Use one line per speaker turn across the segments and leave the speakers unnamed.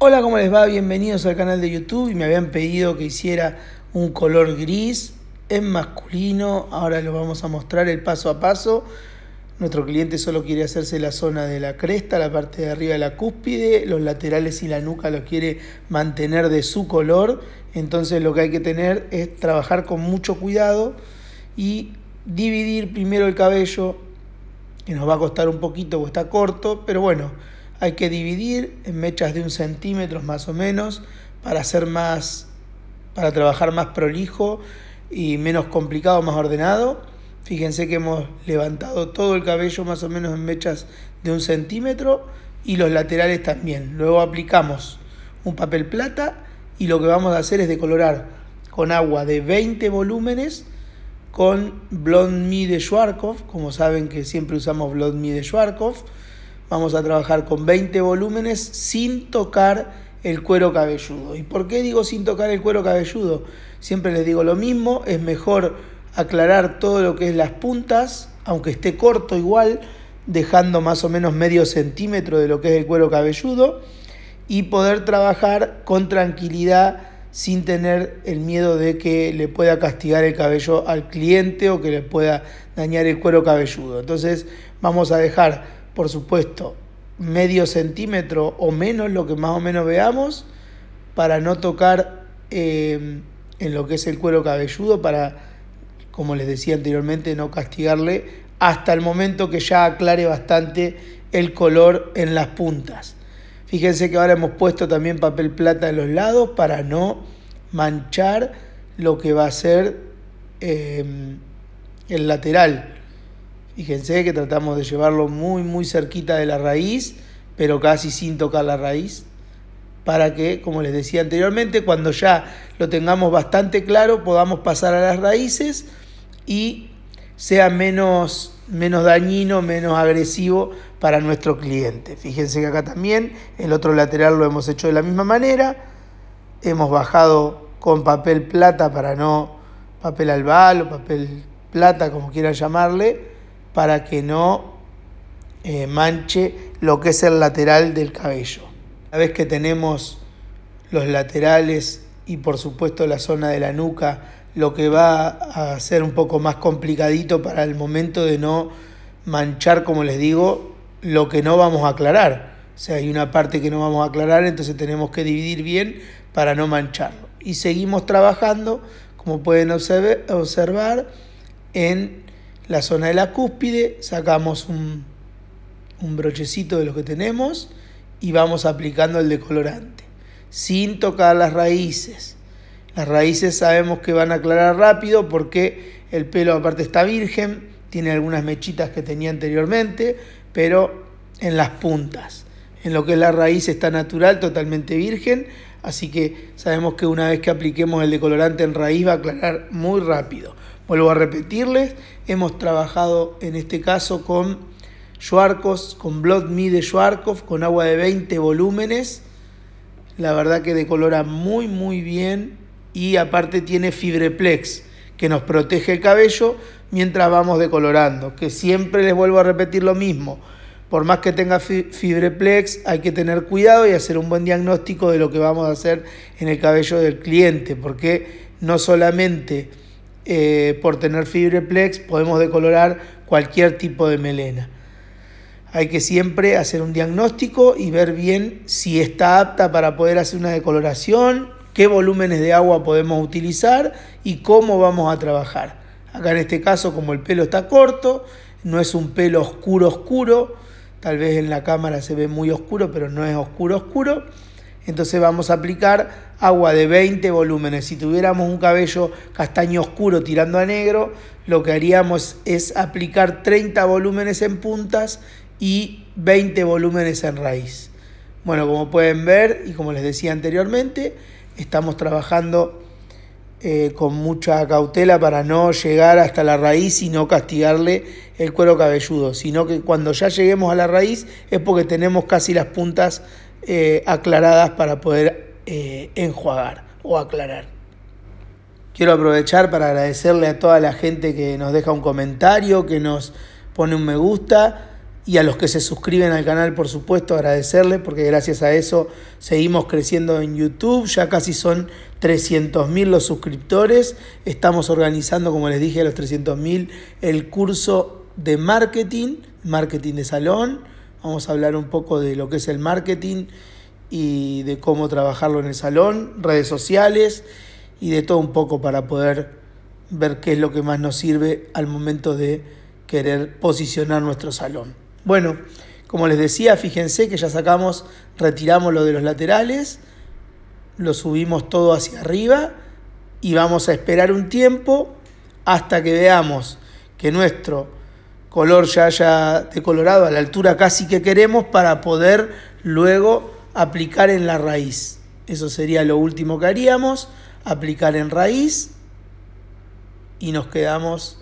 Hola, ¿cómo les va? Bienvenidos al canal de YouTube y me habían pedido que hiciera un color gris en masculino. Ahora lo vamos a mostrar el paso a paso. Nuestro cliente solo quiere hacerse la zona de la cresta, la parte de arriba de la cúspide, los laterales y la nuca lo quiere mantener de su color. Entonces lo que hay que tener es trabajar con mucho cuidado y dividir primero el cabello, que nos va a costar un poquito porque está corto, pero bueno hay que dividir en mechas de un centímetro más o menos para hacer más, para trabajar más prolijo y menos complicado, más ordenado. Fíjense que hemos levantado todo el cabello más o menos en mechas de un centímetro y los laterales también. Luego aplicamos un papel plata y lo que vamos a hacer es decolorar con agua de 20 volúmenes con Blond Me de Schwarzkopf, como saben que siempre usamos Blond Me de Schwarzkopf. Vamos a trabajar con 20 volúmenes sin tocar el cuero cabelludo. ¿Y por qué digo sin tocar el cuero cabelludo? Siempre les digo lo mismo, es mejor aclarar todo lo que es las puntas, aunque esté corto igual, dejando más o menos medio centímetro de lo que es el cuero cabelludo y poder trabajar con tranquilidad sin tener el miedo de que le pueda castigar el cabello al cliente o que le pueda dañar el cuero cabelludo. Entonces vamos a dejar por supuesto, medio centímetro o menos lo que más o menos veamos para no tocar eh, en lo que es el cuero cabelludo, para, como les decía anteriormente, no castigarle hasta el momento que ya aclare bastante el color en las puntas. Fíjense que ahora hemos puesto también papel plata en los lados para no manchar lo que va a ser eh, el lateral. Fíjense que tratamos de llevarlo muy, muy cerquita de la raíz, pero casi sin tocar la raíz, para que, como les decía anteriormente, cuando ya lo tengamos bastante claro, podamos pasar a las raíces y sea menos, menos dañino, menos agresivo para nuestro cliente. Fíjense que acá también el otro lateral lo hemos hecho de la misma manera. Hemos bajado con papel plata para no papel albal o papel plata, como quieran llamarle, para que no eh, manche lo que es el lateral del cabello. Una vez que tenemos los laterales y por supuesto la zona de la nuca, lo que va a ser un poco más complicadito para el momento de no manchar, como les digo, lo que no vamos a aclarar. O sea, hay una parte que no vamos a aclarar, entonces tenemos que dividir bien para no mancharlo. Y seguimos trabajando, como pueden observar, en la zona de la cúspide, sacamos un, brochecito de lo que tenemos y vamos aplicando el decolorante, sin tocar las raíces. Las raíces sabemos que van a aclarar rápido porque el pelo aparte está virgen, tiene algunas mechitas que tenía anteriormente, pero en las puntas. En lo que es la raíz está natural, totalmente virgen, así que sabemos que una vez que apliquemos el decolorante en raíz va a aclarar muy rápido. Vuelvo a repetirles, hemos trabajado en este caso con Schwarkos, con Blood Me de con agua de 20 volúmenes. La verdad que decolora muy muy bien y aparte tiene FibrePlex, que nos protege el cabello mientras vamos decolorando. Que siempre les vuelvo a repetir lo mismo. Por más que tenga FibrePlex hay que tener cuidado y hacer un buen diagnóstico de lo que vamos a hacer en el cabello del cliente, porque no solamente eh, por tener FibrePlex podemos decolorar cualquier tipo de melena. Hay que siempre hacer un diagnóstico y ver bien si está apta para poder hacer una decoloración, qué volúmenes de agua podemos utilizar y cómo vamos a trabajar. Acá en este caso, como el pelo está corto, no es un pelo oscuro oscuro, tal vez en la cámara se ve muy oscuro, pero no es oscuro oscuro. Entonces vamos a aplicar agua de 20 volúmenes. Si tuviéramos un cabello castaño oscuro tirando a negro, lo que haríamos es aplicar 30 volúmenes en puntas y 20 volúmenes en raíz. Bueno, como pueden ver y como les decía anteriormente, estamos trabajando eh, con mucha cautela para no llegar hasta la raíz y no castigarle el cuero cabelludo, sino que cuando ya lleguemos a la raíz es porque tenemos casi las puntas eh, aclaradas para poder eh, enjuagar o aclarar. Quiero aprovechar para agradecerle a toda la gente que nos deja un comentario, que nos pone un me gusta y a los que se suscriben al canal, por supuesto, agradecerle porque gracias a eso seguimos creciendo en YouTube. Ya casi son 300.000 los suscriptores. Estamos organizando, como les dije, a los 300.000 el curso de marketing, marketing de salón Vamos a hablar un poco de lo que es el marketing y de cómo trabajarlo en el salón, redes sociales y de todo un poco para poder ver qué es lo que más nos sirve al momento de querer posicionar nuestro salón. Bueno, como les decía, fíjense que ya sacamos, retiramos lo de los laterales, lo subimos todo hacia arriba y vamos a esperar un tiempo hasta que veamos que nuestro color ya haya decolorado a la altura casi que queremos para poder luego aplicar en la raíz. Eso sería lo último que haríamos, aplicar en raíz y nos quedamos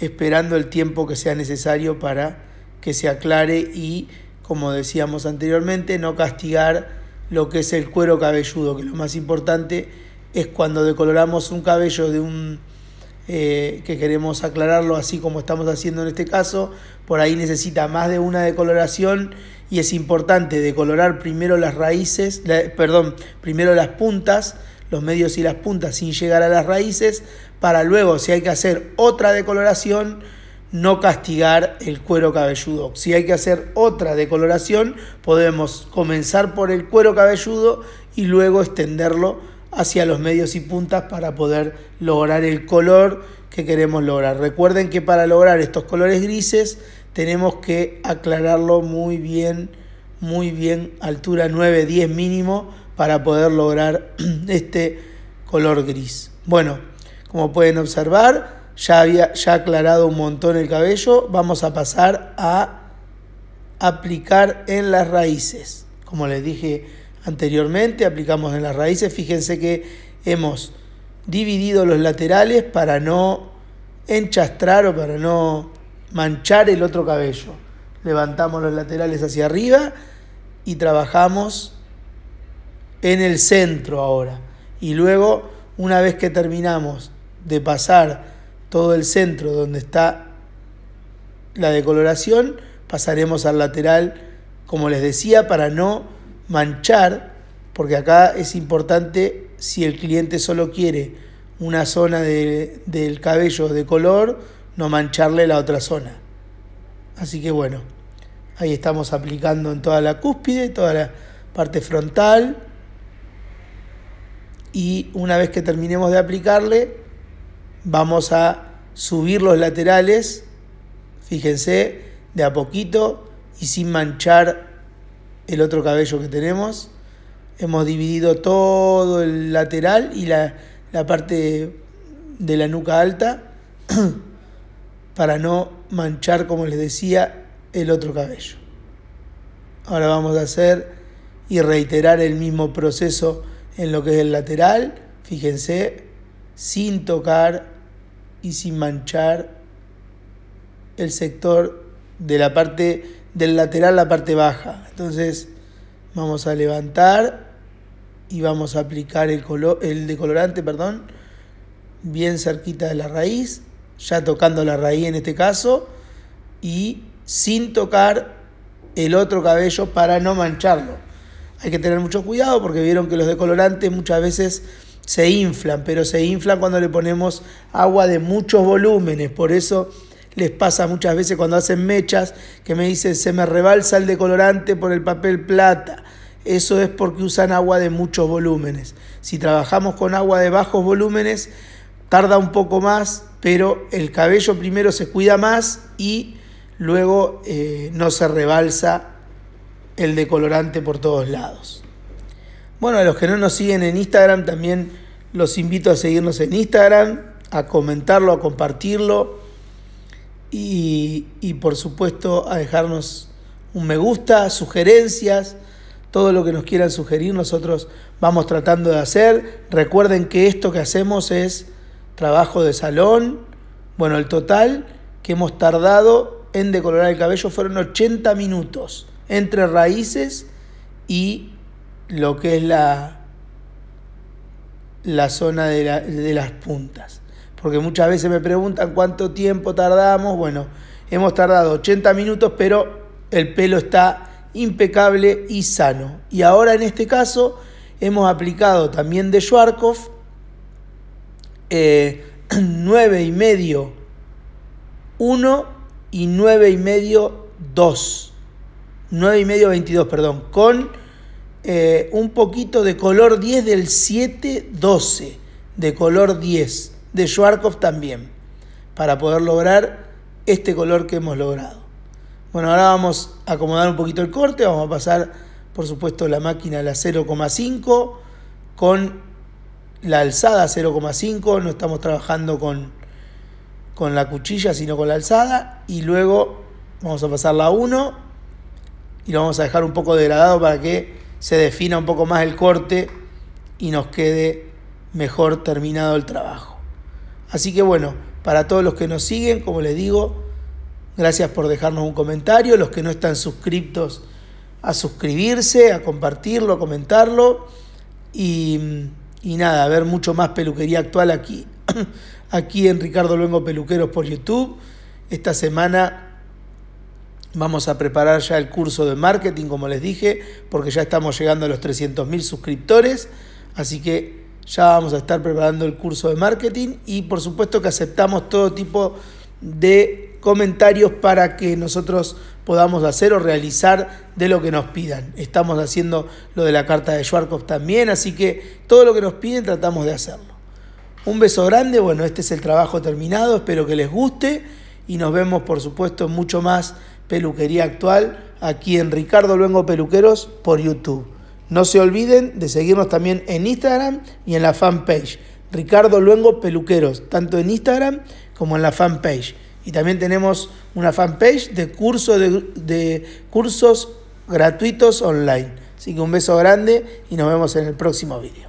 esperando el tiempo que sea necesario para que se aclare y, como decíamos anteriormente, no castigar lo que es el cuero cabelludo, que lo más importante es cuando decoloramos un cabello de un eh, que queremos aclararlo así como estamos haciendo en este caso, por ahí necesita más de una decoloración y es importante decolorar primero las raíces, perdón, primero las puntas, los medios y las puntas sin llegar a las raíces, para luego si hay que hacer otra decoloración, no castigar el cuero cabelludo. Si hay que hacer otra decoloración, podemos comenzar por el cuero cabelludo y luego extenderlo hacia los medios y puntas para poder lograr el color que queremos lograr. Recuerden que para lograr estos colores grises tenemos que aclararlo muy bien, muy bien, altura 9, 10 mínimo para poder lograr este color gris. Bueno, como pueden observar, ya había ya aclarado un montón el cabello. Vamos a pasar a aplicar en las raíces. Como les dije anteriormente, aplicamos en las raíces, fíjense que hemos dividido los laterales para no enchastrar o para no manchar el otro cabello. Levantamos los laterales hacia arriba y trabajamos en el centro ahora. Y luego, una vez que terminamos de pasar todo el centro donde está la decoloración, pasaremos al lateral, como les decía, para no manchar, porque acá es importante si el cliente solo quiere una zona de, del cabello de color, no mancharle la otra zona. Así que bueno, ahí estamos aplicando en toda la cúspide, toda la parte frontal. Y una vez que terminemos de aplicarle, vamos a subir los laterales, fíjense, de a poquito y sin manchar el otro cabello que tenemos. Hemos dividido todo el lateral y la, parte de la nuca alta para no manchar, como les decía, el otro cabello. Ahora vamos a hacer y reiterar el mismo proceso en lo que es el lateral. Fíjense, sin tocar y sin manchar el sector de la parte del lateral la parte baja. Entonces vamos a levantar y vamos a aplicar el, color, el decolorante perdón, bien cerquita de la raíz, ya tocando la raíz en este caso, y sin tocar el otro cabello para no mancharlo. Hay que tener mucho cuidado porque vieron que los decolorantes muchas veces se inflan, pero se inflan cuando le ponemos agua de muchos volúmenes, por eso les pasa muchas veces cuando hacen mechas que me dicen se me rebalsa el decolorante por el papel plata. Eso es porque usan agua de muchos volúmenes. Si trabajamos con agua de bajos volúmenes, tarda un poco más, pero el cabello primero se cuida más y luego eh, no se rebalsa el decolorante por todos lados. Bueno, a los que no nos siguen en Instagram también los invito a seguirnos en Instagram, a comentarlo, a compartirlo y, por supuesto a dejarnos un me gusta, sugerencias, todo lo que nos quieran sugerir, nosotros vamos tratando de hacer. Recuerden que esto que hacemos es trabajo de salón. Bueno, el total que hemos tardado en decolorar el cabello fueron 80 minutos entre raíces y lo que es la, la zona de las puntas porque muchas veces me preguntan cuánto tiempo tardamos. Bueno, hemos tardado 80 minutos, pero el pelo está impecable y sano. Y ahora en este caso hemos aplicado también de Schwarzkopf eh, y medio 1 y 9 y medio 2. 9 y medio 22, perdón, con eh, un poquito de color 10 del 7 12, de color 10 de Schwarzkopf también, para poder lograr este color que hemos logrado. Bueno, ahora vamos a acomodar un poquito el corte, vamos a pasar por supuesto la máquina a la 0,5 con la alzada 0,5, no estamos trabajando con, con la cuchilla sino con la alzada y luego vamos a pasar la 1 y lo vamos a dejar un poco degradado para que se defina un poco más el corte y nos quede mejor terminado el trabajo. Así que bueno, para todos los que nos siguen, como les digo, gracias por dejarnos un comentario. Los que no están suscriptos, a suscribirse, a compartirlo, a comentarlo. Y, nada, a ver mucho más peluquería actual aquí, aquí en Ricardo Luengo Peluqueros por YouTube. Esta semana Vamos a preparar ya el curso de marketing, como les dije, porque ya estamos llegando a los 300.000 suscriptores. Así que ya vamos a estar preparando el curso de marketing y por supuesto que aceptamos todo tipo de comentarios para que nosotros podamos hacer o realizar de lo que nos pidan. Estamos haciendo lo de la carta de Schwarzkopf también, así que todo lo que nos piden tratamos de hacerlo. Un beso grande, bueno, este es el trabajo terminado, espero que les guste y nos vemos por supuesto en mucho más peluquería actual aquí en Ricardo Luengo Peluqueros por YouTube. No se olviden de seguirnos también en Instagram y en la fanpage. Ricardo Luengo Peluqueros, tanto en Instagram como en la fanpage. Y también tenemos una fanpage de, de, de cursos gratuitos online. Así que un beso grande y nos vemos en el próximo vídeo.